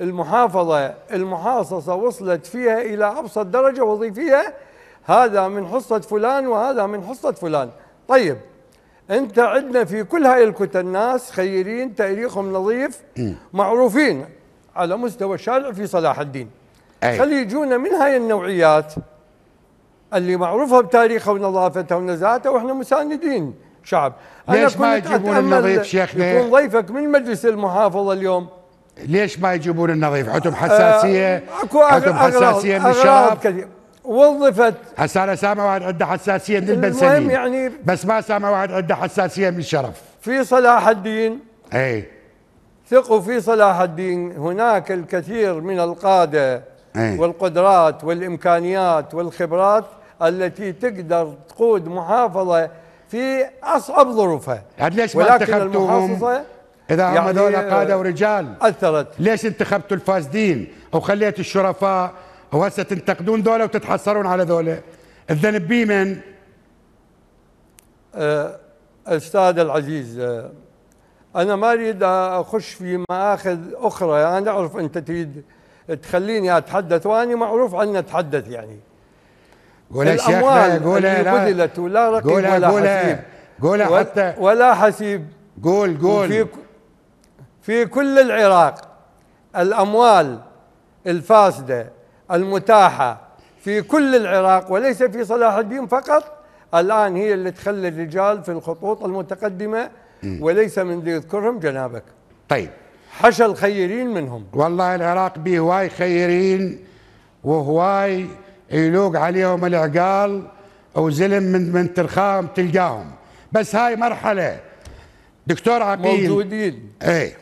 المحافظة المحاصصة وصلت فيها إلى أبسط درجة وظيفية هذا من حصة فلان وهذا من حصة فلان طيب أنت عندنا في كل هاي الكتل ناس خيرين تاريخهم نظيف معروفين على مستوى الشارع في صلاح الدين خلي يجونا من هاي النوعيات اللي معروفه بتاريخها ونظافتها ونزاهتها واحنا مساندين شعب ليش ما يجيبون النظيف شيخنا يكون ضيفك من مجلس المحافظه اليوم ليش ما يجيبون النظيف؟ عندهم آه، حساسيه اكو عندهم حساسيه من الشراب وظفت هسه انا سامع واحد عنده حساسيه من البنسلين يعني بس ما سامع واحد عنده حساسيه من الشرف في صلاح الدين اي ثقوا في صلاح الدين هناك الكثير من القاده أي. والقدرات والامكانيات والخبرات التي تقدر تقود محافظه في اصعب ظروفها يعني ليش ما انتخبتوهم إذا هم يعني قادة ورجال أثرت ليش انتخبتوا الفاسدين أو الشرفاء وهسه تنتقدون ذولا وتتحسرون على ذولا الذنب بي من؟ أه، أستاذ العزيز أه، أنا ما أريد أخش في مآخذ أخرى أنا يعني أعرف أنت تريد تخليني أتحدث واني معروف عني أتحدث يعني قولها الأموال قولها لا بذلت ولا رقيب ولا حسيب قولها حتى ولا حسيب قول قول في كل العراق الاموال الفاسده المتاحه في كل العراق وليس في صلاح الدين فقط الان هي اللي تخلي الرجال في الخطوط المتقدمه وليس من يذكرهم جنابك طيب حشى الخيرين منهم والله العراق به هواي خيرين وهواي يلوق عليهم العقال وزلم من من ترخاهم تلقاهم بس هاي مرحله دكتور عقيل موجودين ايه